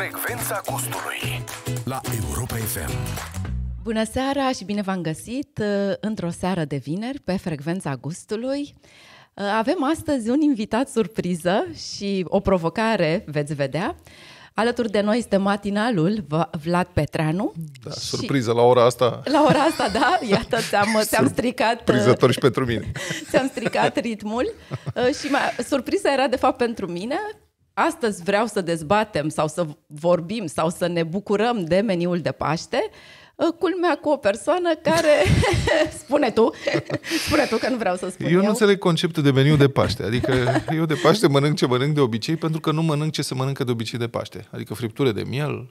Frecvența gustului La Europa FM Bună seara și bine v-am găsit uh, într-o seară de vineri pe Frecvența gustului. Uh, avem astăzi un invitat surpriză și o provocare, veți vedea. Alături de noi este matinalul Vlad Petreanu. Da, și... surpriză la ora asta. La ora asta, da, iată, ți-am, ți-am stricat... Surprizător uh, și pentru mine. ți-am stricat ritmul și mai, surpriza era de fapt pentru mine, Astăzi vreau să dezbatem sau să vorbim sau să ne bucurăm de meniul de Paște, ă, culmea cu o persoană care... spune tu, spune tu că nu vreau să spun eu. Eu nu înțeleg conceptul de meniu de Paște. Adică eu de Paște mănânc ce mănânc de obicei pentru că nu mănânc ce se mănâncă de obicei de Paște. Adică friptură de miel,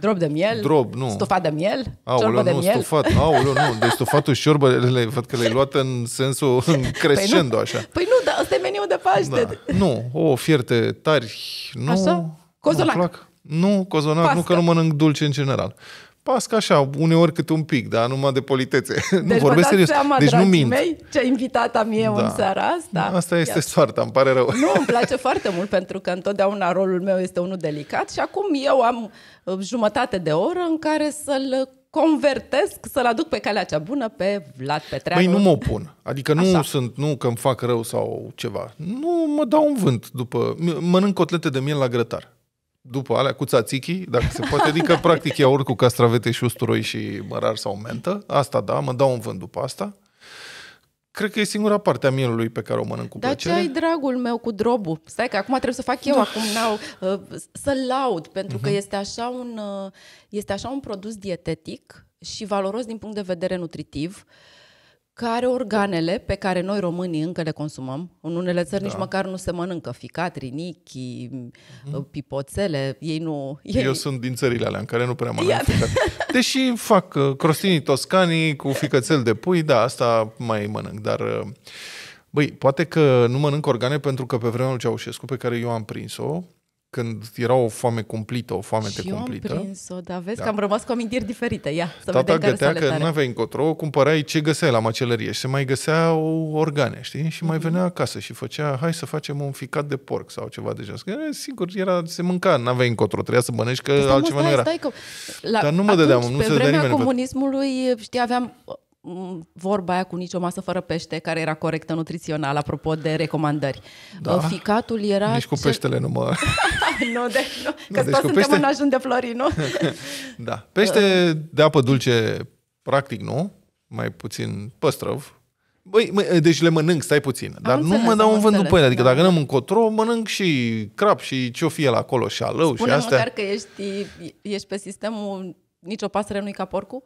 Drop de miel? Drop, nu. Stufat de miel? Aoleu, ciorbă nu, miel? Stufat, aoleu, nu. Deci stufatul și ciorbă, le, văd că le-ai luat în sensul păi în crescendo, păi așa. Păi nu, dar ăsta e meniu de Paște. Da. Nu, o fierte tari, nu. Așa? Cozonac. Nu, cozonac, Pastă. nu că nu mănânc dulce în general pasc așa, uneori câte un pic, dar numai de politețe. Deci nu vorbesc serios. Seama, deci nu mint. Mei, ce am eu da. în seara asta. Asta este Iată. soarta, îmi pare rău. Nu, îmi place foarte mult pentru că întotdeauna rolul meu este unul delicat și acum eu am uh, jumătate de oră în care să-l convertesc, să-l aduc pe calea cea bună pe Vlad Petreanu. Păi nu mă opun. Adică nu Așa. sunt, nu că îmi fac rău sau ceva. Nu mă dau un vânt după... Mănânc cotlete de miel la grătar după alea cu tzatziki, dacă se poate, adică practic iau cu castravete și usturoi și mărar sau mentă, asta da, mă dau un vânt după asta. Cred că e singura parte a mielului pe care o mănânc cu Dar plăcere. Dar ce ai dragul meu cu drobul? Stai că acum trebuie să fac eu, da. acum n-au, uh, să-l laud, pentru uh-huh. că mhm. este așa, un, uh, este așa un produs dietetic și valoros din punct de vedere nutritiv. Uh, care are organele pe care noi românii încă le consumăm. În unele țări da. nici măcar nu se mănâncă ficat, rinichi, mm-hmm. pipoțele. Ei nu... Ei... Eu sunt din țările alea în care nu prea mănânc Iată. ficat. Deși fac uh, crostinii toscanii cu ficățel de pui, da, asta mai mănânc, dar... Uh, băi, poate că nu mănânc organe pentru că pe vremea lui Ceaușescu, pe care eu am prins-o, când era o foame cumplită, o foame de cumplită. Și am prins-o, dar vezi da. că am rămas cu amintiri diferite. Ia, să Tata vedem gătea care că nu aveai încotro, cumpărai ce găseai la macelărie și se mai găsea o organe, știi? Și mai mhm. venea acasă și făcea, hai să facem un ficat de porc sau ceva de genul. Că, sigur, era, se mânca, nu aveai încotro, trebuia să bănești că stai, altceva stai, nu era. Stai, că la, dar nu mă atunci, dădeam, nu se dădea nimeni. comunismului, știi, aveam Mm, vorba aia cu nicio masă fără pește, care era corectă nutrițional, apropo de recomandări. Da. Ficatul era... Nici cu peștele ce... nu mă... nu, de, nu, nu deci suntem pește... în ajun de Florin, nu? da. Pește uh. de apă dulce, practic nu, mai puțin păstrăv, Băi, mă, deci le mănânc, stai puțin. Am dar înțeles, nu mă dau un vânt după ele. Adică da. dacă nu am încotro, mănânc și crap și ce-o fi la acolo, și alău Spune și astea. Spune măcar că ești, ești pe sistemul nicio pasăre nu-i ca porcul?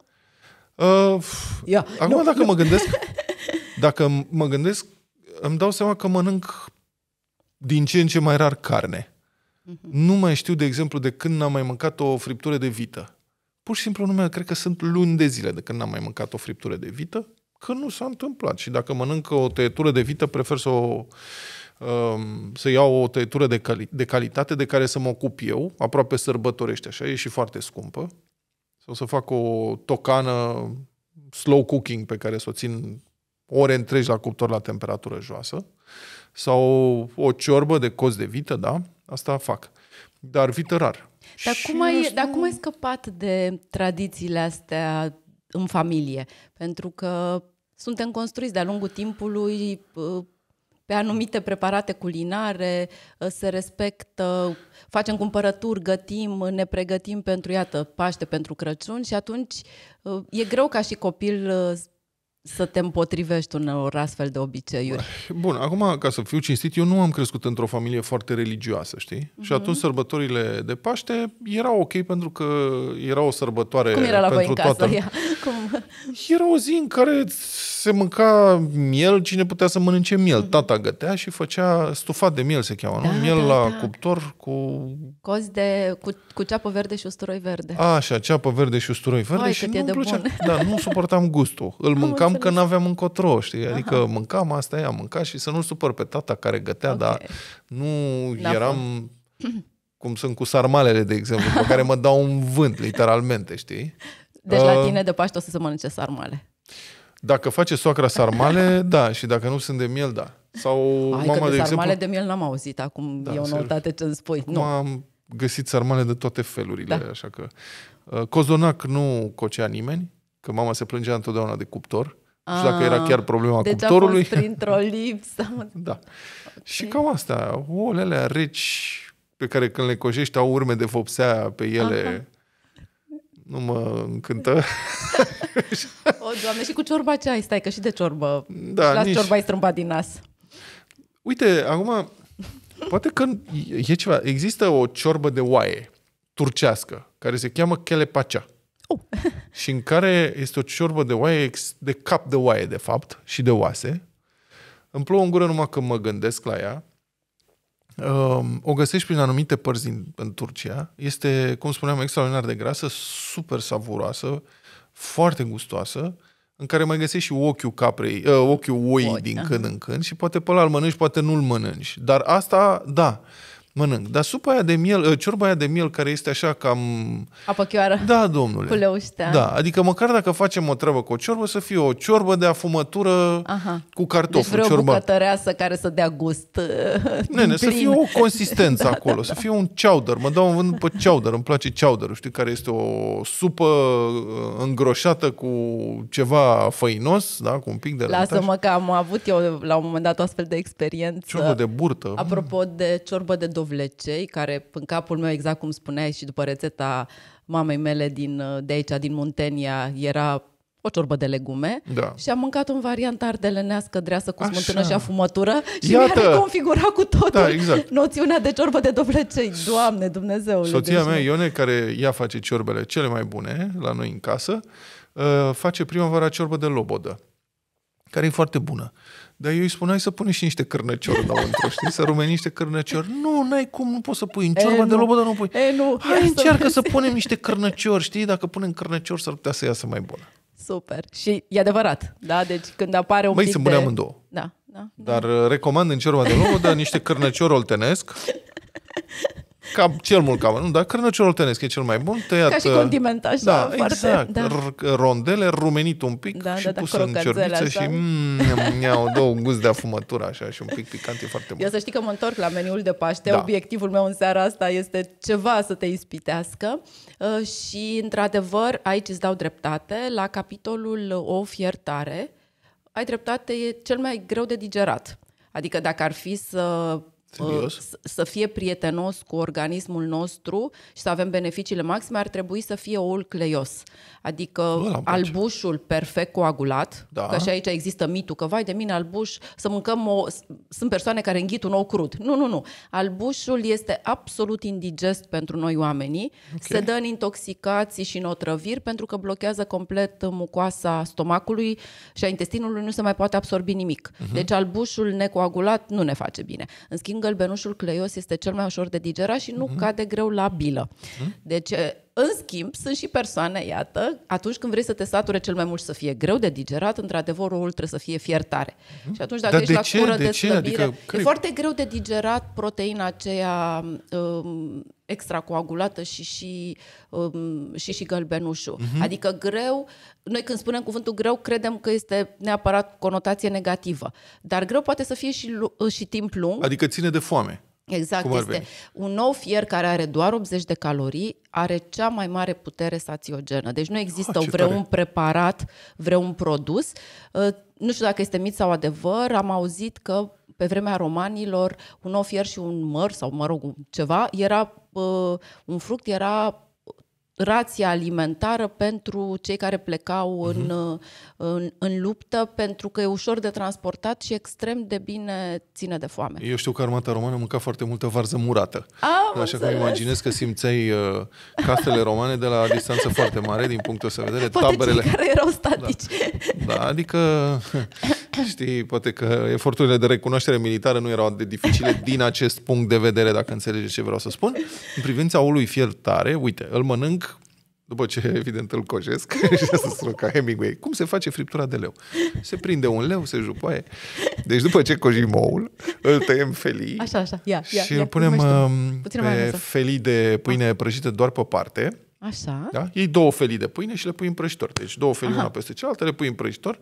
Uh, yeah. Acum, nu, dacă mă gândesc, dacă mă gândesc, îmi dau seama că mănânc din ce în ce mai rar carne. Mhm. Nu mai știu, de exemplu, de când n-am mai mâncat o friptură de vită. Pur și simplu nu mai cred că sunt luni de zile de când n-am mai mâncat o friptură de vită, că nu s-a întâmplat. Și dacă mănânc o tăietură de vită, prefer să o um, să iau o tăietură de, cali- de calitate de care să mă ocup eu, aproape sărbătorește așa, e și foarte scumpă, sau să fac o tocană slow cooking pe care să o țin ore întregi la cuptor la temperatură joasă sau o ciorbă de coz de vită, da? Asta fac. Dar vită rar. Dar cum, ai, spun... dar cum ai scăpat de tradițiile astea în familie? Pentru că suntem construiți de-a lungul timpului uh, pe anumite preparate culinare, uh, se respectă, facem cumpărături, gătim, ne pregătim pentru, iată, Paște, pentru Crăciun și atunci uh, e greu ca și copil uh, să te împotrivești unor astfel de obiceiuri. Bun, acum, ca să fiu cinstit, eu nu am crescut într-o familie foarte religioasă, știi? Mm-hmm. Și mhm. atunci sărbătorile de Paște erau ok pentru că era o sărbătoare Cum era la pentru voi în casă, toată. Cum? Și era o zi în care se mânca miel, cine putea să mănânce miel. Mm-hmm. Tata gătea și făcea stufat de miel, se cheamă, da, nu? Miel da, la da. cuptor cu... Cozi de, cu, cu ceapă verde și usturoi verde. A, așa, ceapă verde și usturoi verde Hai, și nu plăcea. Bun. Da, nu suportam gustul. Îl mâncam că n-aveam încotro, știi? Adică Aha. mâncam, asta e, am mâncat și să nu-l supăr pe tata care gătea, okay. dar nu la eram... Fun. cum sunt cu sarmalele, de exemplu, pe care mă dau un vânt, literalmente, știi? Deci uh, la tine de Paște o să se mănânce sarmale. Dacă face soacra sarmale, da, și dacă nu sunt de miel, da. Sau Hai, mama, că de, de sarmale exemplu, de miel n-am auzit, acum da, e o noutate ce îmi spui. Nu. am găsit sarmale de toate felurile, da. așa că... Uh, cozonac nu cocea nimeni, că mama se plângea întotdeauna de cuptor. A, și dacă era ah, chiar problema deci cuptorului. Deci printr-o lipsă. da. Okay. Și cam asta, olele reci pe care când le cojești au urme de vopsea pe ele. Aha nu mă încântă. o, Doamne, și cu ciorba ce ai? Stai că și de ciorbă. Da, Las nici... ciorba ai strâmbat din nas. Uite, acum, poate că e ceva. Există o ciorbă de oaie turcească, care se cheamă chelepacea. Oh. și în care este o ciorbă de oaie, de cap de oaie, de fapt, și de oase. Îmi plouă în gură numai când mă gândesc la ea. Ehm, o găsești prin anumite părți din, în Turcia. Este, cum spuneam, extraordinar de grasă, super savuroasă, foarte gustoasă, în care mai găsești și ochiul caprei, uh, ochiul oii Oi, din da. când în când și poate pe ăla îl mănânci, poate nu-l mănânci. Dar asta, da, uh, mănânc. Dar supa aia de miel, ă, ciorba aia de miel care este așa cam... Apăchioară. Da, domnule. Cu leuștea. Da, adică măcar dacă facem o treabă cu o ciorbă, să fie o ciorbă de afumătură Aha. cu cartofi. Deci vreo ciorba. bucătăreasă care să dea gust ă, Nene, să fie o consistență da, da acolo, da, da. să fie un chowder. Mă dau un vânt pe chowder, îmi place chowder, știi, care este o supă ă, îngroșată cu ceva făinos, da, cu un pic de Lasă-mă că am avut eu la un moment dat o astfel de experiență. Ciorbă de burtă. Apropo de ciorbă de do- dovlecei, care în capul meu, exact cum spuneai și după rețeta mamei mele din, uh, de aici, din Muntenia, era o ciorbă de legume da. și am mâncat un variant ardelenească dreasă cu smântână Așa. și afumătură și Iată. mi-a reconfigurat cu totul da, exact. noțiunea de ciorbă de dovlecei. Doamne, Dumnezeu! Soția mea, Ione, care ea face ciorbele cele mai bune la noi în casă, uh, face primăvara ciorbă de lobodă, care e foarte bună. Dar eu îi spuneai să pune și niște cârnăciori înăuntru, știi? Să rumeni niște cârnăciori. Nu, n-ai cum, nu poți să pui în ciorbă de lobă, dar nu pui. E, nu, Hai, încearcă să, să punem niște cârnăciori, știi? Dacă punem cârnăciori, s-ar putea să iasă mai bună. Super. Și e adevărat, da? Deci când apare un Băi, pic sunt bune de... amândouă. Da, da. da. Dar da. recomand în ciorbă de lobă, dar niște cârnăciori oltenesc cam, cel mult cam, nu, dar crănăciorul oltenesc e cel mai bun, tăiat... Ca și uh, condimentat așa, da, da, foarte, exact, da. rondele, rumenit un pic da, și da, da, în ciorbiță și mi mm, iau două gust de afumătură așa și un pic picant, e foarte bun. Eu să știi că mă întorc la meniul de Paște, da. obiectivul meu în seara asta este ceva să te ispitească uh, și, într-adevăr, aici îți dau dreptate la capitolul uh, o fiertare, ai dreptate, e cel mai greu de digerat. Adică dacă ar fi să Serios? Uh, să fie prietenos cu organismul nostru și să avem beneficiile maxime, ar trebui să fie oul cleios. Adică Bă, albușul perfect coagulat, da. că și aici există mitul că, vai de mine, albuș, să mâncăm o... Sunt persoane care înghit un ou crud. Nu, nu, nu. Albușul este absolut indigest pentru noi oamenii. Okay. Se dă în intoxicații și în otrăviri pentru că blochează complet mucoasa stomacului și a intestinului, nu se mai poate absorbi nimic. Uh-huh. Deci albușul necoagulat nu ne face bine. În schimb, gălbenușul cleios este cel mai ușor de digerat și nu mm-hmm. cade greu la bilă. Mm-hmm. Deci în schimb, sunt și persoane, iată, atunci când vrei să te sature cel mai mult să fie greu de digerat, într-adevăr, oul trebuie să fie fiertare. Mm-hmm. Și atunci, dacă Dar ești de la ce? cură de, de ce? slăbire, adică, e foarte greu de digerat proteina aceea um, extracoagulată și și, um, și, și gălbenușul. Mm-hmm. Adică greu, noi când spunem cuvântul greu, credem că este neapărat conotație negativă. Dar greu poate să fie și, și timp lung. Adică ține de foame. Exact, Cum este un nou fier care are doar 80 de calorii, are cea mai mare putere sațiogenă. Deci nu există ah, vreun tare. preparat, vreun produs. Uh, nu știu dacă este mit sau adevăr, am auzit că pe vremea romanilor un nou fier și un măr sau, mă rog, ceva, era, uh, un fruct era rația alimentară pentru cei care plecau mhm. în, uh-huh. în, în luptă, pentru că e ușor de transportat și extrem de bine ține de foame. Eu știu că armata română mânca foarte multă varză murată. Am Așa că imaginez că simțeai uh, casele romane de la distanță foarte mare din punctul ăsta de vedere. Poate taberele... cei care erau statici. Da, da adică Știi, poate că eforturile de recunoaștere militară nu erau de dificile din acest punct de vedere, dacă înțelegeți ce vreau să spun. În privința oului fiertare, uite, îl mănânc după ce, evident, îl cojesc și să strâng ca Hemingway. Cum se face friptura de leu? Se prinde un leu, se jupoaie. Deci după ce cojim oul, îl tăiem felii așa, așa. Ia, ia, și ia, îl punem uh, pe felii de pâine ah. prăjită doar pe parte Așa. Da? Iei două felii de pâine și le pui în prăjitor. Deci două felii Aha. una peste cealaltă, le pui în prăjitor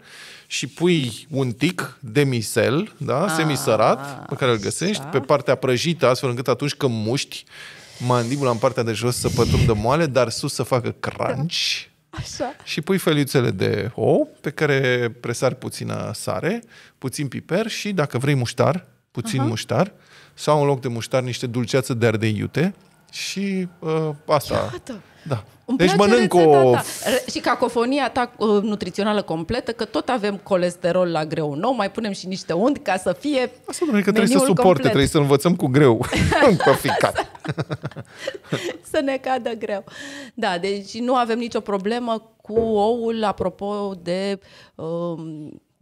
și pui un tic de misel, da? A, ah, semisărat, pe care îl găsești, așa. pe partea prăjită, astfel încât atunci când muști, mandibula în partea de jos să pătrundă moale, dar sus să facă crunch. Da. Așa. Și pui feliuțele de ou pe care presari puțină sare, puțin piper și, dacă vrei, muștar, puțin Aha. muștar, sau în loc de muștar niște dulceață de ardei iute, și uh, asta. Iată. Da. Îmi deci mănânc o... Ta. Și cacofonia ta uh, nutrițională completă, că tot avem colesterol la greu nou, mai punem și niște und ca să fie Asta că trebuie să suporte, complet. trebuie să învățăm cu greu. să ne cadă greu. Da, deci nu avem nicio problemă cu oul, apropo de... Uh,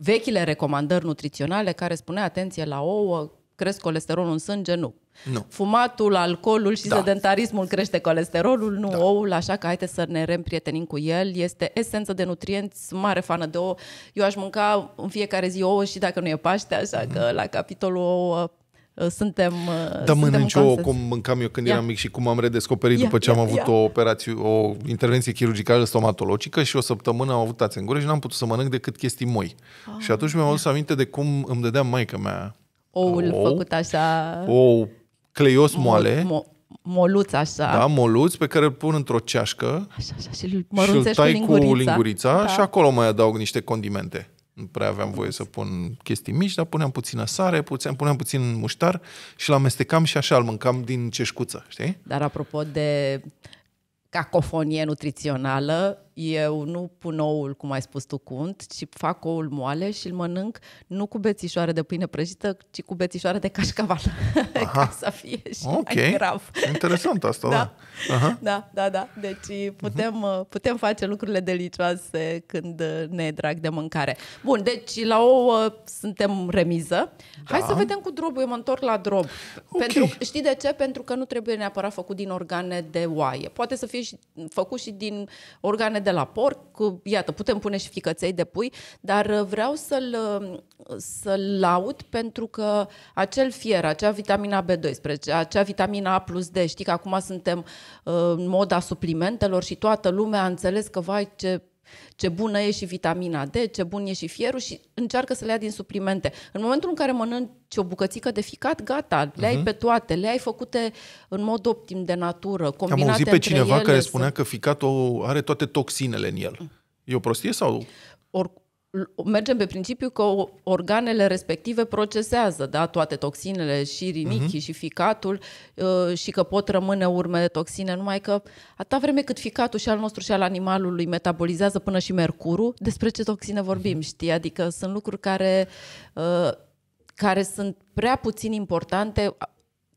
vechile recomandări nutriționale care spunea atenție la ouă, cresc colesterolul în sânge? Nu. nu. Fumatul, alcoolul și da. sedentarismul crește colesterolul, nu da. oul, așa că haideți să ne reîmprietenim cu el. Este esență de nutrienți, mare fană de ouă. Eu aș mânca în fiecare zi ouă și dacă nu e Paște, așa mm-hmm. că mhm. la capitolul ouă ă, suntem Da, mănânci ouă cum mâncam eu când yeah. eram mic și cum am redescoperit yeah, după ce yeah, am avut yeah. o operație, o intervenție chirurgicală stomatologică și o săptămână am avut ață în gură și n-am putut să mănânc decât chestii moi. Oh, și atunci mi-am adus aminte de cum îmi dădea maica mea oul ou, făcut așa... Ou cleios moale. Mo- moluț așa. Da, moluț pe care îl pun într-o ceașcă. Așa, așa, și îl și tai cu lingurița, cu lingurița da. și acolo mai adaug niște condimente. Nu prea aveam voie să pun chestii mici, dar puneam puțină sare, puțin, puneam puțin muștar și l-amestecam și așa îl mâncam din ceșcuță, știi? Dar apropo de cacofonie nutrițională, eu nu pun oul, cum ai spus tu, cunt, ci fac oul moale și îl mănânc nu cu bețișoare de pâine prăjită, ci cu bețișoare de cașcaval. Ca să fie și okay. mai grav. Interesant asta, da. Da, Aha. da, da. da. Deci mhm. putem, uh-huh. putem face lucrurile delicioase când uh, ne e drag de mâncare. Bun, deci la ouă suntem remiză. Da. Hai să da. vedem cu drobul. Eu mă întorc la drob. Okay. Pentru, știi de ce? Pentru că nu trebuie neapărat făcut din organe de oaie. Poate să fie și, făcut și din organe de de la porc, iată, putem pune și ficăței de pui, dar uh, vreau să-l, um, să-l laud pentru că acel fier, acea vitamina B12, acea vitamina A plus D, știi că acum suntem uh, în moda suplimentelor și toată lumea a înțeles că, vai, ce ce bună e și vitamina D, ce bun e și fierul și încearcă să le ia din suplimente. În momentul în care mănânci o bucățică de ficat, gata, le ai mhm. pe toate, le ai făcute în mod optim de natură, combinate Am auzit pe cineva care spunea să... că ficatul are toate toxinele în el. E o prostie sau... Or, mergem pe principiu că organele respective procesează da, toate toxinele, și rinichii, uh-huh. și ficatul, uh, și că pot rămâne urme de toxine, numai că atâta vreme cât ficatul și al nostru și al animalului metabolizează până și mercurul, despre ce toxine vorbim, mhm. știi? Adică sunt lucruri care, uh, care sunt prea puțin importante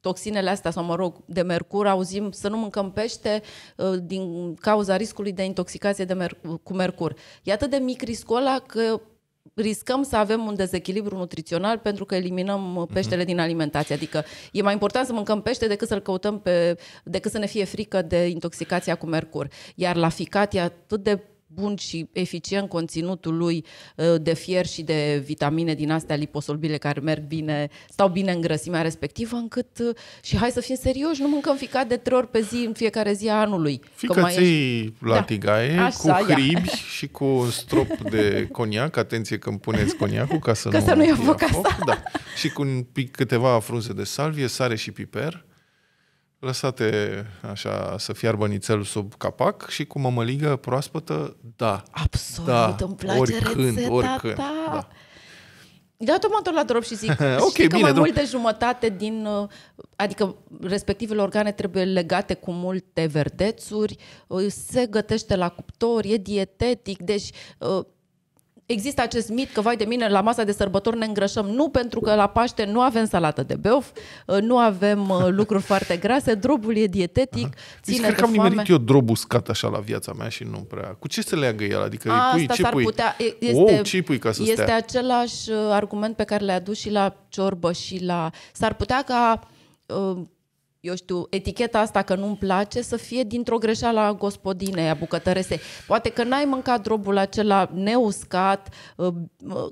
toxinele astea sau, mă rog, de mercur, auzim să nu mâncăm pește uh, din cauza riscului de intoxicație de mer- uh, cu mercur. E atât de mic riscul ăla că riscăm să avem un dezechilibru nutrițional pentru că eliminăm uh, mhm. peștele mm-hmm. din alimentație. Adică e mai important să mâncăm pește decât să-l căutăm pe, decât să ne fie frică de intoxicația cu mercur. Iar la ficat e atât de bun și eficient conținutul lui uh, de fier și de vitamine din astea liposolbile care merg bine, stau bine în grăsimea respectivă, încât uh, și hai să fim serioși, nu mâncăm ficat de trei ori pe zi în fiecare zi a anului. Ficății ești... la da. tigaie, Așa, cu hribi ia. și cu strop de coniac, atenție când puneți coniacul ca să ca nu, să nu ia foc, da. Și cu câteva frunze de salvie, sare și piper lăsate așa să fiarbă nițelul sub capac și cu mămăligă proaspătă, da. Absolut, da, îmi place oricând, rețeta oricând, ta. Da. Da, întorc la drop și zic, okay, știi că bine, mai drop. multe jumătate din, uh, adică respectivele organe trebuie legate cu multe verdețuri, uh, se gătește la cuptor, e dietetic, deci uh, există acest mit că, vai de mine, la masa de sărbători ne îngrășăm. Nu, pentru că la Paște nu avem salată de beof, uh, nu avem uh, lucruri foarte grase, drobul e dietetic, Aha. Deci ține Zici, de că am foame. nimerit eu drob uscat așa la viața mea și nu prea. Cu ce se leagă el? Adică A, pui, asta ce pui? Putea, este, wow, ce pui ca să Este stea? același uh, argument pe care le ai adus și la ciorbă și la... S-ar putea ca eu știu, eticheta asta că nu-mi place să fie dintr-o greșeală a gospodinei, a bucătăresei. Poate că n-ai mâncat drobul acela neuscat, uh,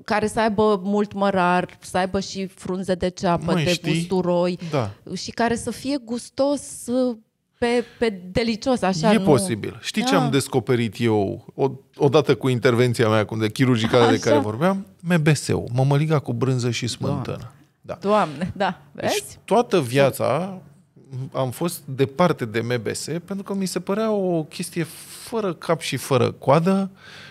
care să aibă mult mărar, să aibă și frunze de ceapă, Măi, de știi? usturoi da. și care să fie gustos uh, pe, pe delicios, așa. E nu... posibil. Știi da. ce am da. descoperit eu o, odată cu intervenția mea cum de chirurgicală așa. de care vorbeam? MBS-ul, mămăliga cu brânză și smântână. Da. Da. Doamne, da. Vezi? Deci toată viața am fost departe de MBS pentru că mi se părea o chestie fără cap și fără coadă.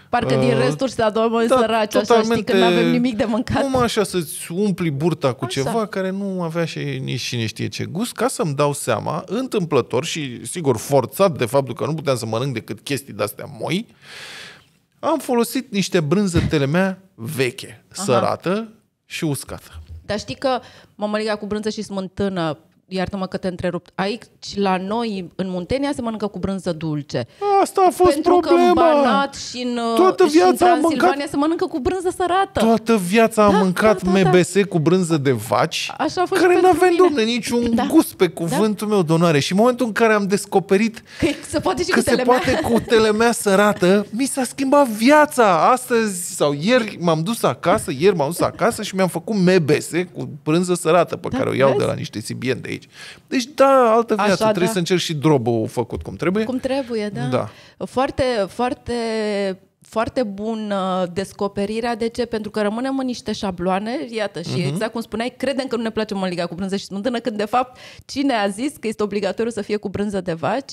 Parcă uh, din resturi se adormă da, săraci, așa, știi, că nu avem nimic de mâncat. Cum așa să-ți umpli burta cu așa. ceva care nu avea și nici cine știe ce gust, ca să-mi dau seama, întâmplător și, sigur, forțat de faptul că nu puteam să mănânc decât chestii de-astea moi, am folosit niște brânză mea veche, Aha. sărată și uscată. Dar știi că mămăliga cu brânză și smântână iartă-mă că te întrerup, aici la noi, în Muntenia, se mănâncă cu brânză dulce. Asta a fost Pentru problema. Pentru că în Banat și în, Toată viața și în Transilvania mâncat... se mănâncă cu brânză sărată. Toată viața da, am mâncat da, da, MBS da. cu brânză de vaci, Așa a fost care n-avem, domne, niciun da. gust pe da. cuvântul da. meu de onoare. Și în momentul în care am descoperit că se poate, și că cu, se telemea. poate cu telemea sărată, mi s-a schimbat viața. Astăzi sau ieri m-am dus acasă, ieri m-am dus acasă și mi-am făcut MBS cu brânză sărată, pe da, care o iau vezi? de la niște sibieni de aici aici. Deci, da, altă viață. Așa, trebuie da. să încerci și drobul făcut cum trebuie. Cum trebuie, da. da. Foarte, foarte foarte bun uh, descoperirea. De ce? Pentru că rămânem în niște șabloane, iată, și uh-huh. exact cum spuneai, credem că nu ne place măliga cu brânză și smântână, când de fapt cine a zis că este obligatoriu să fie cu brânză de vaci?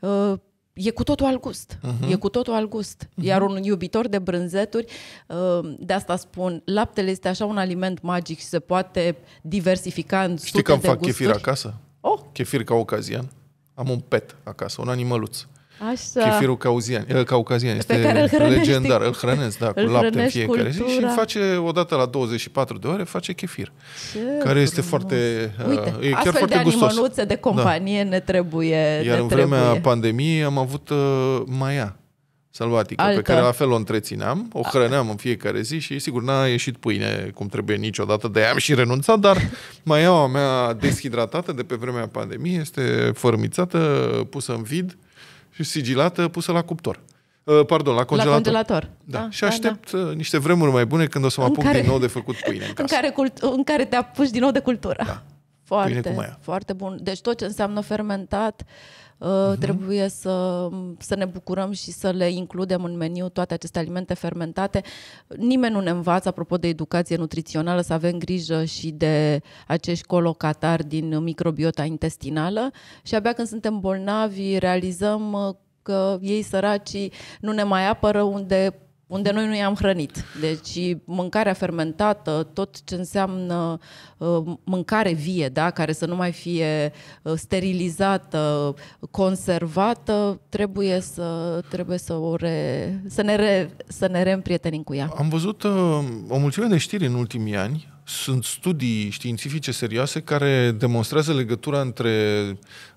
Uh, e cu totul al gust. Uh-huh. E cu totul al gust. Uh-huh. Iar un iubitor de brânzeturi, uh, de asta spun, laptele este așa un aliment magic și se poate diversifica în Știi că am fac gusturi. chefir acasă? Oh. Chefir ca ocazian. Am un pet acasă, un animăluț. Așa. Chefirul cauzian, caucazian este pe care îl hrănești, legendar. Îl hrănesc, da, cu îl lapte în fiecare cultura. zi și face odată la 24 de ore face chefir, Ce care este frumos. foarte uh, Uite, e chiar foarte de gustos. animăluțe de da. companie da. ne trebuie. Iar ne în trebuie. vremea pandemiei am avut uh, maia sălbatică, Altă. pe care la fel o întrețineam, o hrăneam în fiecare zi și sigur n-a ieșit pâine cum trebuie niciodată, de am și renunțat, dar maia mea deshidratată de pe vremea pandemiei este fărâmițată, pusă în vid, și sigilată pusă la cuptor. Uh, pardon, la congelator. La congelator. Da. da și da, aștept da, da. niște vremuri mai bune când o să mă apuc care, din nou de făcut pâine în, casă. în care, cult, în care te apuci din nou de cultură. Da. Foarte, foarte bun. Deci tot ce înseamnă fermentat uh, Uh-huh. Trebuie să, să ne bucurăm și să le includem în meniu toate aceste alimente fermentate. Nimeni nu ne învață, apropo de educație nutrițională, să avem grijă și de acești colocatari din microbiota intestinală și abia când suntem bolnavi realizăm uh, că ei săracii nu ne mai apără unde unde noi nu i-am hrănit. Deci mâncarea fermentată, tot ce înseamnă uh, mâncare vie, da? care să nu mai fie uh, sterilizată, conservată, trebuie să, trebuie să, o re, să, ne re, să ne reîmprietenim cu ea. Am văzut uh, o mulțime de știri în ultimii ani sunt studii științifice serioase care demonstrează legătura între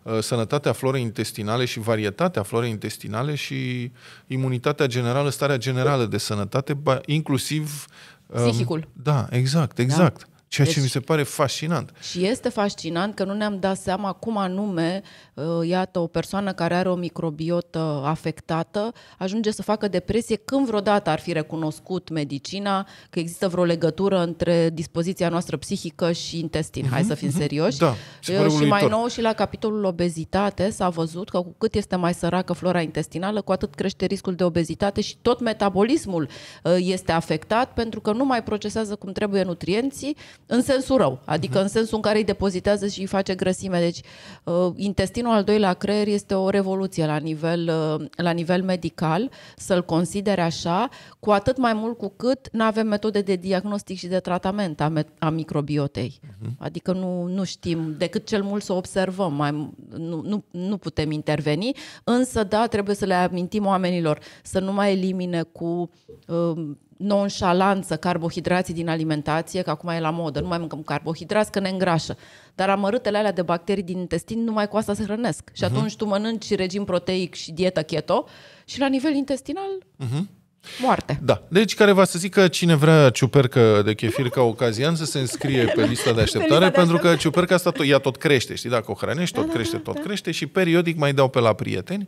uh, sănătatea florei intestinale și varietatea florei intestinale și imunitatea generală, starea generală de sănătate, inclusiv... Um, Psihicul. Da, exact, exact. Da? Ceea deci, ce mi se pare fascinant. Și este fascinant că nu ne-am dat seama cum anume, uh, iată, o persoană care are o microbiotă afectată ajunge să facă depresie când vreodată ar fi recunoscut medicina că există vreo legătură între dispoziția noastră psihică și intestin. Mm-hmm, Hai mhm, să fim mm-hmm, serioși. Da, uh, se și mai nou și la capitolul obezitate s-a văzut că cu cât este mai săracă flora intestinală, cu atât crește riscul de obezitate și tot metabolismul uh, este afectat pentru că nu mai procesează cum trebuie nutrienții în sensul rău, adică în sensul în care îi depozitează și îi face grăsime. Deci, uh, intestinul al doilea creier este o revoluție la nivel, uh, la nivel medical, să-l considere așa, cu atât mai mult cu cât nu avem metode de diagnostic și de tratament a, a microbiotei. Mhm. Adică nu, nu știm, decât cel mult să observăm, mai, nu, nu, nu putem interveni, însă, da, trebuie să le amintim oamenilor să nu mai elimine cu uh, nonșalanță carbohidrații din alimentație, că acum e la modă, nu mai mâncăm carbohidrați că ne îngrașă. Dar amărâtele alea de bacterii din intestin numai cu asta se hrănesc. Și mhm. atunci uh-huh. tu mănânci regim proteic și dietă keto și la nivel intestinal uh-huh Moarte. Da. Deci care va să zică cine vrea ciupercă de chefir ca ocazian să se înscrie pe lista de așteptare, lista de pentru că ciuperca asta tot, ea tot crește, știi, dacă o hrănești, da, tot da, crește, da, tot da. crește și periodic mai dau pe la prieteni.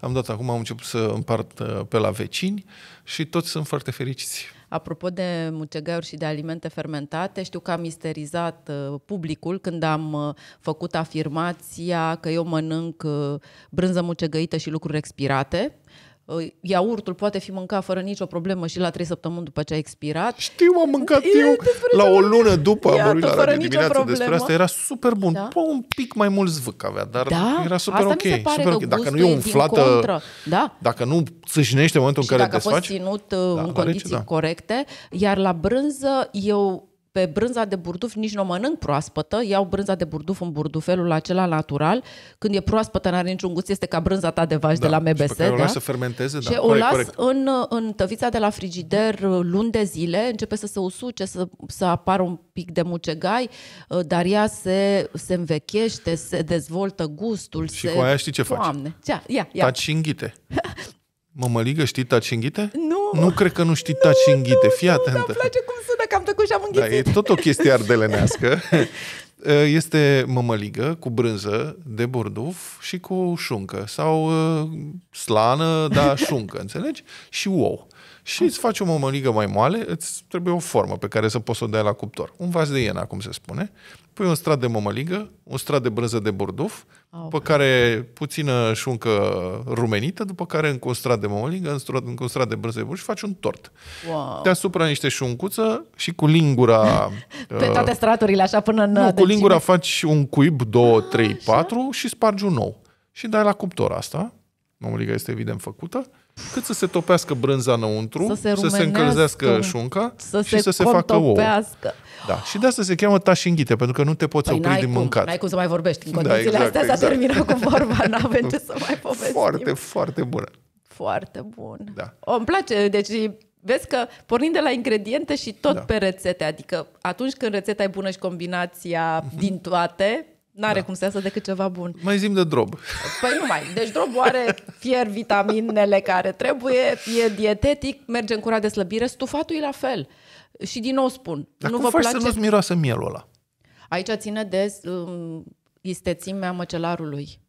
Am dat acum, am început să împart uh, pe la vecini și toți sunt foarte fericiți. Apropo de mucegaiuri și de alimente fermentate, știu că am misterizat uh, publicul când am uh, făcut afirmația că eu mănânc brânză mucegăită și lucruri expirate Ă, iaurtul poate fi mâncat fără nicio problemă și la trei săptămâni după ce a expirat. Știu, am mâncat e, eu la o lună după am la fără radio dimineața problemă. despre asta, era super bun. Da? Păi, un pic mai mult zvâc avea, dar da? era super asta ok. Mi se pare super că okay. Dacă nu e umflată, da? dacă nu țâșnește în momentul și în care dacă desfaci. dacă a fost ținut da, în condiții rece, da. corecte, iar la brânză eu pe brânza de burduf nici nu o mănânc proaspătă, iau brânza de burduf în burdufelul acela natural, când e proaspătă, n-are niciun gust, este ca brânza ta de vaci da, de la MBS. Și da? o las să fermenteze, da. Și corect, o las corect. În, în tăvița de la frigider uh, luni de zile, începe să se usuce, să, să apară un pic de mucegai, uh, dar ea se, se învechește, se dezvoltă gustul. Și se... cu aia știi ce faci? Doamne, ia, ia. ia. Taci și înghite. Mămăligă, știi taci și înghite? Nu. Nu cred că nu știi taci și înghite. Nu, Fii nu, atentă. Nu, place cum că am tăcut și am înghițit. Da, e tot o chestie ardelenească. Este mămăligă cu brânză de burduf și cu șuncă sau slană, dar șuncă, înțelegi? Și ou. Și îți faci o mămăligă mai moale, îți trebuie o formă pe care să poți să o dai la cuptor. Un vas de ienă, cum se spune, pui un strat de mămăligă, un strat de brânză de borduf, okay. după care puțină șuncă rumenită, după care încă un strat de mămăligă, încă un strat de brânză de borduf și faci un tort. Wow. Deasupra niște șuncuță și cu lingura... Uh, pe toate straturile, așa până în... Nu, cu lingura faci un cuib, 2, ah, trei, patru și spargi un nou. Și dai la cuptor asta. Mămăliga este evident făcută cât să se topească brânza înăuntru, să se, să se încălzească șunca să și se să se facă ou. Da. Și de asta se cheamă tașinghite, pentru că nu te poți păi opri din cum, mâncat. N-ai cum să mai vorbești. În da, condițiile da, exact, astea exact. s-a terminat cu vorba, n-avem ce să mai povestim. Foarte, foarte bună. Foarte bun. Da. O, îmi place, deci vezi că pornind de la ingrediente și tot da. pe rețete, adică atunci când rețeta e bună și combinația mhm. din toate, N-are da. cum să iasă decât ceva bun. Mai zim de drob. Păi nu mai. Deci drobul are fier vitaminele care trebuie, e dietetic, merge în cura de slăbire, stufatul e la fel. Și din nou spun, Dar nu cum vă faci place... să nu-ți miroasă mielul ăla? Aici ține de um, istețimea măcelarului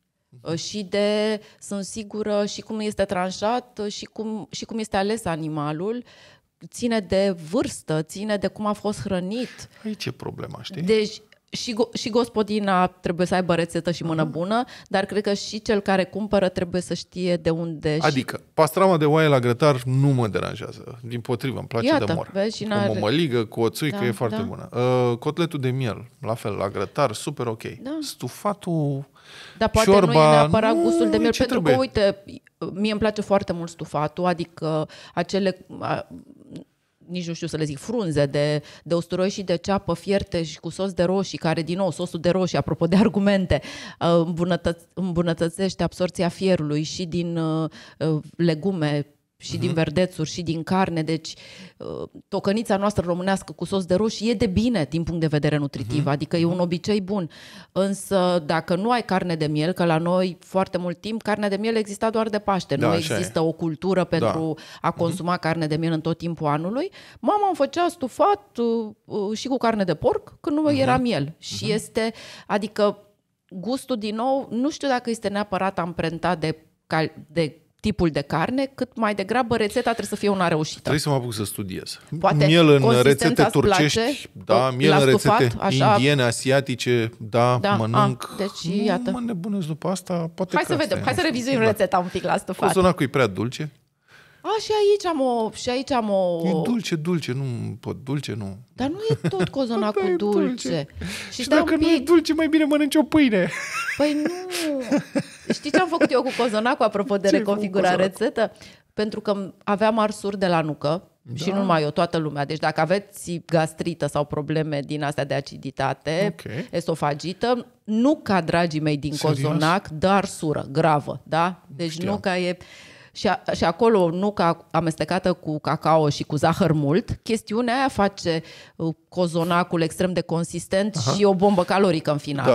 mhm. și de, sunt sigură, și cum este tranșat și cum, și cum este ales animalul, ține de vârstă, ține de cum a fost hrănit. Aici e problema, știi? Deci și, go- și gospodina trebuie să aibă rețetă și mână mhm. bună, dar cred că și cel care cumpără trebuie să știe de unde... Adică, și... pastrama de oaie la grătar nu mă deranjează. Din potrivă, îmi place Iată, de mor. Vezi, cu mămăligă, cu o da, că e foarte da. bună. Uh, cotletul de miel, la fel, la grătar, super ok. Da. Stufatul, Dar poate ciorba, nu e neapărat nu, gustul de miel, pentru trebuie? că, uite, mie îmi place foarte mult stufatul, adică acele nici nu știu să le zic, frunze de, de usturoi și de ceapă fierte și cu sos de roșii, care din nou, sosul de roșii, apropo de argumente, uh, îmbunătăț- îmbunătățește absorția fierului și din uh, uh, legume, și uh-huh. din verdețuri, și din carne. Deci, uh, tocănița noastră românească cu sos de roșii e de bine din punct de vedere nutritiv, uh-huh. adică e un obicei bun. Însă, dacă nu ai carne de miel, că la noi foarte mult timp carne de miel exista doar de Paște, da, nu există e. o cultură da. pentru da. a mhm. consuma uh-huh. carne de miel în tot timpul anului, mama îmi făcea stufat uh, uh și cu carne de porc când nu uh-huh. era miel. Și uh-huh. este, adică, gustul din nou, nu știu dacă este neapărat amprentat de, de tipul de carne, cât mai degrabă rețeta trebuie să fie una reușită. Trebuie să mă apuc să studiez. Poate miel în rețete turcești, place, da, miel în rețete stufat, așa... indiene, asiatice, da, da mănânc. A, deci, mm, iată. Nu mă nebunesc după asta, poate Hai să vedem, hai să revizuim da. rețeta un pic la stufat. Zona cu e prea dulce. A, și aici am o... Și aici am o... E dulce, dulce, nu pot, dulce nu. Dar nu e tot cozona cu dulce. dulce. Și, și dacă pic... nu e dulce, mai bine mănânci o pâine. Păi nu. Știi ce am făcut eu cu cozonacul, apropo de ce reconfigura rețetă? Pentru că aveam arsuri de la nucă da. și nu numai eu, toată lumea. Deci dacă aveți gastrită sau probleme din astea de aciditate, okay. esofagită, nuca, dragii mei, din Serios? cozonac, dar sură, gravă, da? Deci Știam. nuca e și, a, și acolo nuca amestecată cu cacao și cu zahăr mult, chestiunea aia face uh, cozonacul extrem de consistent Aha. și o bombă calorică în final.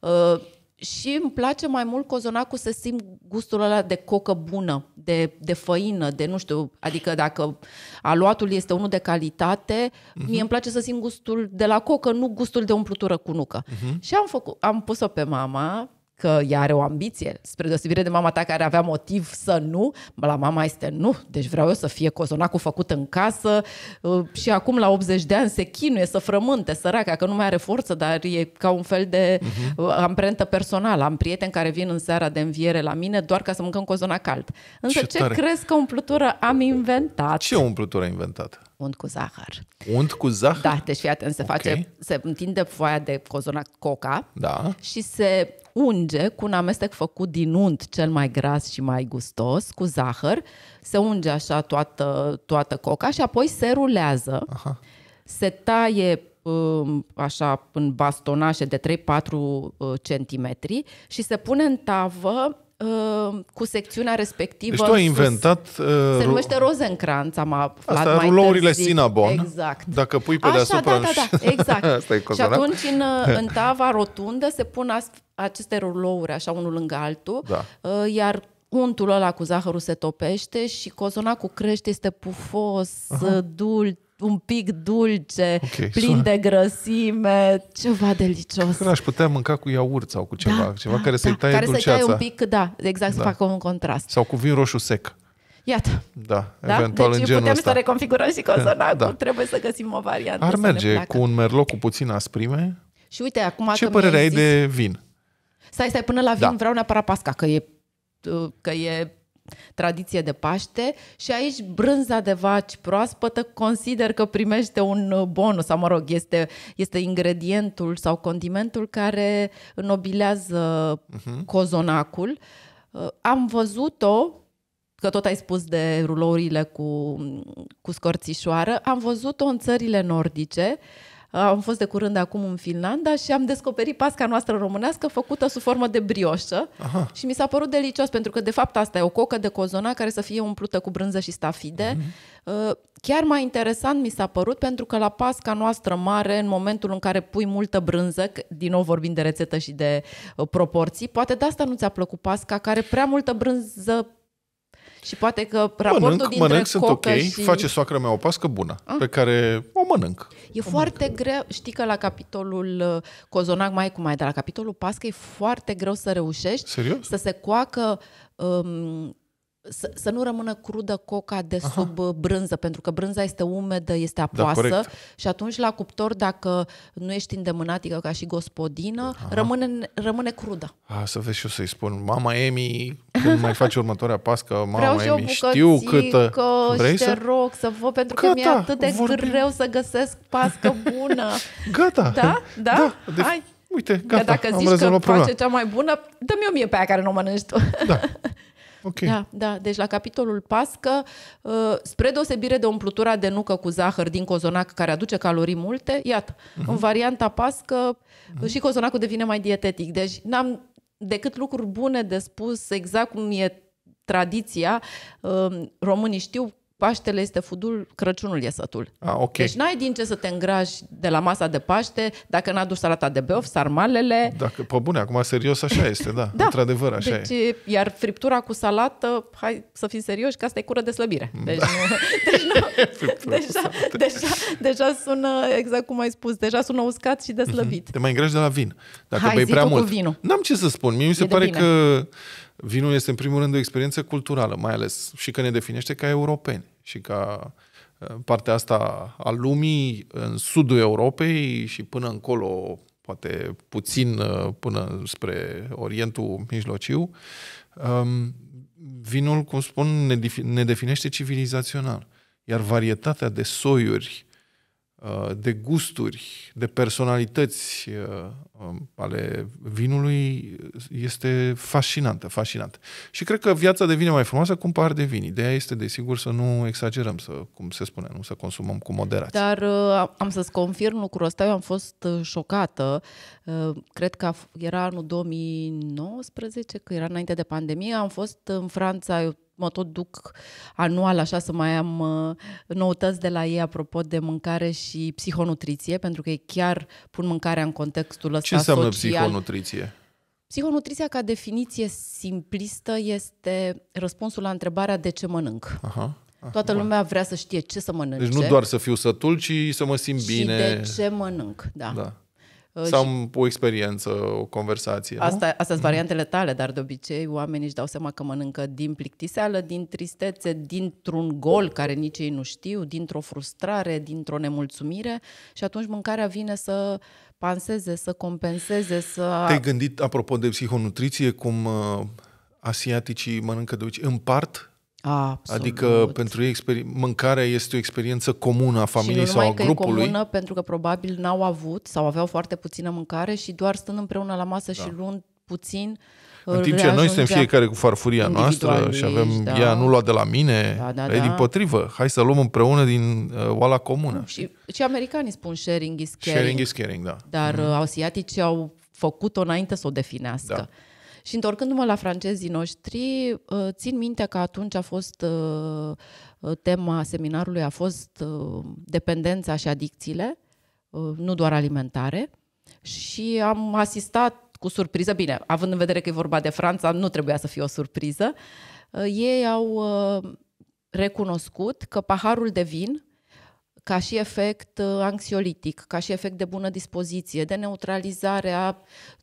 Da. Uh, și îmi place mai mult cozonacul să simt gustul ăla de cocă bună, de, de făină, de nu știu, adică dacă aluatul este unul de calitate, uh-huh. mie îmi place să simt gustul de la cocă, nu gustul de umplutură cu nucă. Uh-huh. Și am, făcut, am pus-o pe mama că ea are o ambiție, spre deosebire de mama ta care avea motiv să nu, la mama este nu, deci vreau eu să fie cozonacul făcut în casă uh, și acum la 80 de ani se chinuie să frământe săraca, că nu mai are forță, dar e ca un fel de uh-huh. amprentă personală. Am prieteni care vin în seara de înviere la mine doar ca să mâncăm cozonac cald. Însă ce, ce crezi că umplutură am inventat? Ce umplutură inventat? unt cu zahăr. Unt cu zahăr? Da, deci fii atent, se okay. face, se întinde foaia de cozona coca da. și se unge cu un amestec făcut din unt cel mai gras și mai gustos, cu zahăr, se unge așa toată, toată coca și apoi se rulează, Aha. se taie um, așa în bastonașe de 3-4 uh, centimetri și se pune în tavă Uh, cu secțiunea respectivă. Deci tu ai inventat... Uh, se numește Rosencrantz, am aflat Asta, mai rulourile târziu. Sinabon. Exact. Dacă pui pe Așa, deasupra... da, da, da, exact. și atunci în, uh, în tava rotundă se pun ast- aceste rulouri așa unul lângă altul, da. uh, iar untul ăla cu zahărul se topește și cozonacul crește, este pufos, Aha. dulce, un pic dulce, okay, plin sună... de grăsime, ceva delicios. Când aș putea mânca cu iaurt sau cu ceva, da, ceva da, care să-i da. taie care dulceața. Care să-i taie un pic, da, exact, da. să facă un contrast. Sau cu vin roșu sec. Iată. Da, da? eventual deci în genul putem ăsta. să reconfigurăm și consonantul, da, da. trebuie să găsim o variantă. Ar merge cu un merlot cu puțin asprime. Și uite, acum Ce că părere ai zis... de vin? Stai, stai, până la vin da. vreau neapărat pasca, că e, uh, că e tradiție de Paște și aici brânza de vaci proaspătă consider că primește un uh, bonus sau mă rog, este, este ingredientul sau condimentul care înnobilează uh-huh. Mhm. cozonacul. Uh, am văzut-o că tot ai spus de rulourile cu, cu scorțișoară, am văzut-o în țările nordice uh, am fost de curând acum în Finlanda și am descoperit pasca noastră românească făcută sub formă de brioșă Aha. și mi s-a părut delicios pentru că de fapt asta e o cocă de cozona care să fie umplută cu brânză și stafide. Mm-hmm. Chiar mai interesant mi s-a părut pentru că la pasca noastră mare, în momentul în care pui multă brânză, din nou vorbim de rețetă și de uh, proporții, poate de asta nu ți-a plăcut pasca care prea multă brânză și poate că raportul mănânc, dintre mănânc, sunt ok, și... face soacra mea o pască bună, ah. pe care o mănânc. E o foarte mănânc. greu, știi că la capitolul uh, cozonac mai cu mai, dar la capitolul pască e foarte greu să reușești Serios? să se coacă um, să, să nu rămână crudă coca de sub Aha. Uh, brânză, pentru că brânza este umedă, este apoasă da, și atunci la cuptor, dacă nu ești îndemânatică ca și gospodină, rămâne, rămâne crudă. A, să vezi și eu să-i spun, mama Emi, când mai faci următoarea pască, mama Vreau Emi, știu câtă... Vrei să... rog să vă, pentru Gata, că mi-e atât de vorbim. greu să găsesc pască bună. Gata! Da? Da? da de... Hai! Uite, gata, Că dacă zici am zici că face cea mai bună, dă-mi o mie pe aia care nu o mănânci tu. Da. Okay. Da, da. Deci la capitolul pască, uh, spre deosebire de umplutura de nucă cu zahăr din cozonac care aduce calorii multe, iată, uh-huh. în varianta pască uh-huh. și cozonacul devine mai dietetic. Deci n-am decât lucruri bune de spus, exact cum e tradiția. Uh, românii știu Paștele este fudul, Crăciunul e sătul. Ah, okay. Deci n-ai din ce să te îngrași de la masa de Paște dacă n-a dus salata de beof, sarmalele. Dacă, pe bune, acum serios așa este, da. da. Într-adevăr, așa deci, e. Iar friptura cu salată, hai să fim serioși, că asta e cură de slăbire. Deci, da. nu, deci nu, deci deja, deja, deja sună, exact cum ai spus, deja sună uscat și de mhm. slăbit. Te mai îngrași de la vin. Dacă hai, bei prea mult. vinul. N-am ce să spun. Mie mi se e pare că vinul este în primul rând o experiență culturală, mai ales și că ne definește ca europeni și ca uh, partea asta a lumii în sudul Europei și până încolo, poate puțin uh, până spre Orientul Mijlociu, um, vinul, cum spun, ne definește civilizațional. Iar varietatea de soiuri Uh, de gusturi, de personalități uh, um, ale vinului uh, este fascinantă, fascinantă. Și cred că viața devine mai frumoasă cu un pahar de vin. Ideea este, desigur, să nu exagerăm, să, cum se spune, nu să consumăm cu moderație. Dar am să-ți confirm lucrul ăsta, eu am fost șocată. Cred că era anul 2019, că era înainte de pandemie, am fost în Franța, eu mă tot duc anual așa să mai am uh, noutăți de la ei apropo de mâncare și psihonutriție, pentru că ei chiar pun mâncarea în contextul ăsta Ce înseamnă social. psihonutriție? Psihonutriția ca definiție simplistă este răspunsul la întrebarea de ce mănânc. Aha. Ah, Toată lumea vrea să știe ce să mănânce. Deci nu doar să fiu sătul, ci să mă simt și bine. de ce mănânc, da. da. Ă, sau și... o experiență, o conversație. Asta, astea sunt mhm. variantele tale, dar de obicei oamenii își dau seama că mănâncă din plictiseală, din tristețe, dintr-un gol care nici ei nu știu, dintr-o frustrare, dintr-o nemulțumire și atunci mâncarea vine să panseze, să compenseze, să... Te-ai gândit, apropo de psihonutriție, cum ă, asiaticii mănâncă de obicei? împart Absolut. Adică pentru ei exper- mâncarea este o experiență comună a familiei și sau a grupului. că grupului. E comună pentru că probabil n-au avut sau aveau foarte puțină mâncare și doar stând împreună la masă da. și luând puțin în timp ce noi suntem fiecare cu farfuria noastră și avem, da. ea nu lua de la mine, da, da, e da. din potrivă, hai să luăm împreună din uh, oala comună. Și, și americanii spun sharing is caring. Sharing is caring, da. Dar mm. Uh, asiatici au făcut-o înainte să o definească. Da. Și întorcându-mă la francezii noștri, uh, țin minte că atunci a fost uh, uh, tema seminarului a fost dependența și adicțiile, nu doar alimentare. Și am asistat cu surpriză, bine, având în vedere că e vorba de Franța, nu trebuia să fie o surpriză. Ei au recunoscut că paharul de vin ca și efect uh, anxiolitic, ca și efect de bună dispoziție, de neutralizare a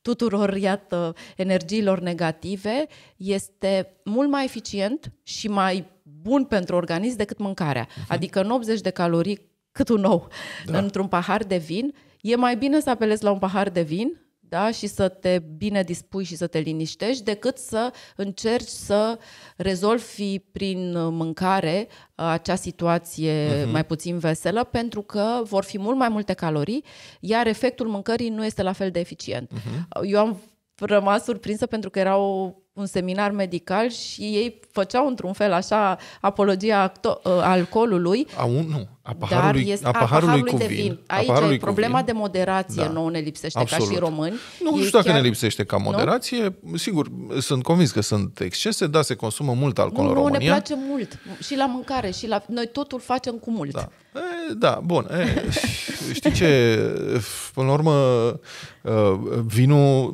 tuturor, iată, energiilor negative, este mult mai eficient și mai bun pentru organism decât mâncarea. Uh-huh. Adică în 80 de calorii cât un nou da. într-un pahar de vin, e mai bine să apelezi la un pahar de vin da? și să te bine dispui și să te liniștești, decât să încerci să rezolvi prin mâncare uh, acea situație uh-huh. mai puțin veselă, pentru că vor fi mult mai multe calorii, iar efectul mâncării nu este la fel de eficient. Uh-huh. Eu am rămas surprinsă pentru că erau un seminar medical și ei făceau într-un fel așa apologia uh, alcoolului. A, un, nu, a paharului, dar este, a paharului, a paharului cu vin. de vin. Aici a paharului e problema vin. de moderație, da. nouă ne lipsește Absolut. ca și români. Nu știu dacă chiar... ne lipsește ca moderație, nu? sigur, sunt convins că sunt excese, da, se consumă mult alcool nu, în România. Nu, ne place mult, și la mâncare, și la... Noi totul facem cu mult. Da, e, da bun. E, știi ce, până la urmă, uh, vinul...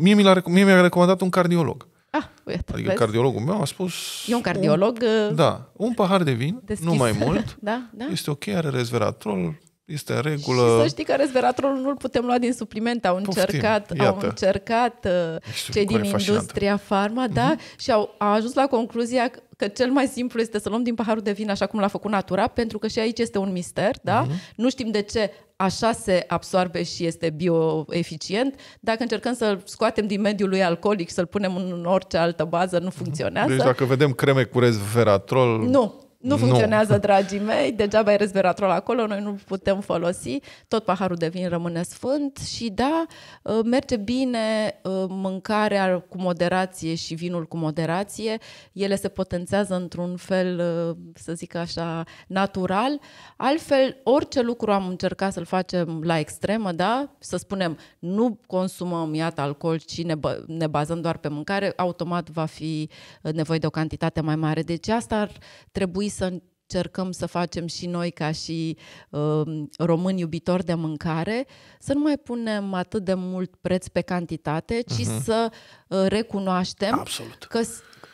Mie mi-a recomandat un cardiolog. Ah, uite, adică vezi? cardiologul meu a spus... E un cardiolog... Un, uh, da, un pahar de vin, deschis. nu mai mult, da, da? este ok, are resveratrol, este în regulă. Și să știi că resveratrolul nu-l putem lua din supliment. Au Poftim, încercat, Poftim, au încercat uh, cei din industria farma, mm-hmm. da, mhm. și au, au ajuns la concluzia că că cel mai simplu este să luăm din paharul de vin așa cum l-a făcut natura, pentru că și aici este un mister, da? Uh-huh. Nu știm de ce așa se absorbe și este bioeficient. Dacă încercăm să-l scoatem din mediul lui alcoolic, să-l punem în orice altă bază, nu mhm. funcționează. Deci dacă vedem creme cu resveratrol... Nu, nu funcționează, nu. dragii mei, degeaba e resveratrol acolo, noi nu putem folosi, tot paharul de vin rămâne sfânt și da, ă, merge bine ă, mâncarea cu moderație și vinul cu moderație, ele se potențează într-un fel, ă, să zic așa, natural, altfel orice lucru am încercat să-l facem la extremă, da, să spunem, nu consumăm, iată, alcool, ci ne, bă- ne bazăm doar pe mâncare, automat va fi nevoie de o cantitate mai mare, deci asta ar trebui să încercăm să facem și noi ca și uh, români iubitori de mâncare, să nu mai punem atât de mult preț pe cantitate, ci uh-huh. să uh, recunoaștem Absolut. că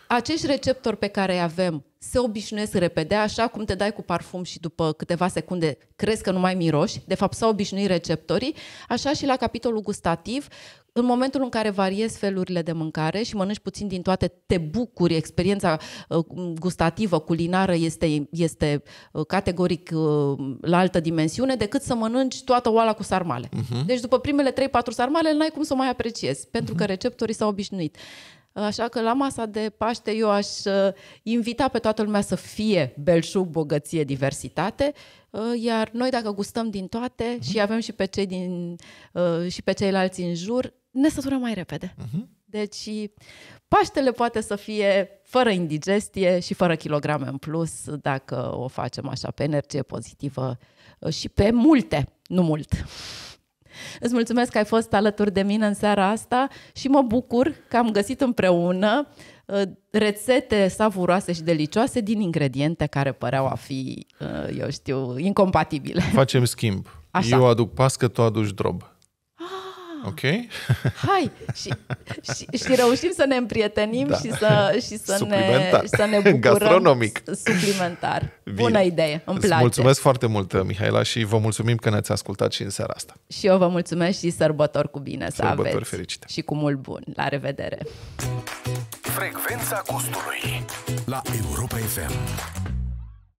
acești receptori pe care îi avem se obișnuiesc repede, așa cum te dai cu parfum și după câteva secunde crezi că nu mai miroși, de fapt s-au obișnuit receptorii, așa și la capitolul gustativ, în momentul în care variezi felurile de mâncare și mănânci puțin din toate, te bucuri, experiența uh, gustativă, culinară este, este uh, categoric uh, la altă dimensiune decât să mănânci toată oala cu sarmale. Uh-huh. Deci după primele 3-4 sarmale n-ai cum să o mai apreciezi, pentru uh-huh. că mhm. receptorii s-au obișnuit. Așa că la masa de Paște eu aș uh, invita pe toată lumea să fie belșug, bogăție, diversitate, uh, iar noi dacă gustăm din toate uh-huh. și avem și pe cei din uh, și pe ceilalți în jur, ne săturăm mai repede. Uh-huh. Deci Paștele poate să fie fără indigestie și fără kilograme în plus dacă o facem așa pe energie pozitivă și pe multe, nu mult. Îți mulțumesc că ai fost alături de mine în seara asta și mă bucur că am găsit împreună uh, rețete savuroase și delicioase din ingrediente care păreau a fi, uh, eu știu, incompatibile. Facem schimb. Așa. Eu aduc pască, tu aduci drob ok. Hai! Și, și, și reușim să ne împrietenim da. și să, și să, ne, și să ne bucurăm Gastronomic. suplimentar. Bine. Bună idee, îmi place. mulțumesc foarte mult, Mihaela, și vă mulțumim că ne-ați ascultat și în seara asta. Și eu vă mulțumesc și sărbători cu bine sărbători să aveți. fericite. Și cu mult bun. La revedere! Frecvența gustului la Europa FM.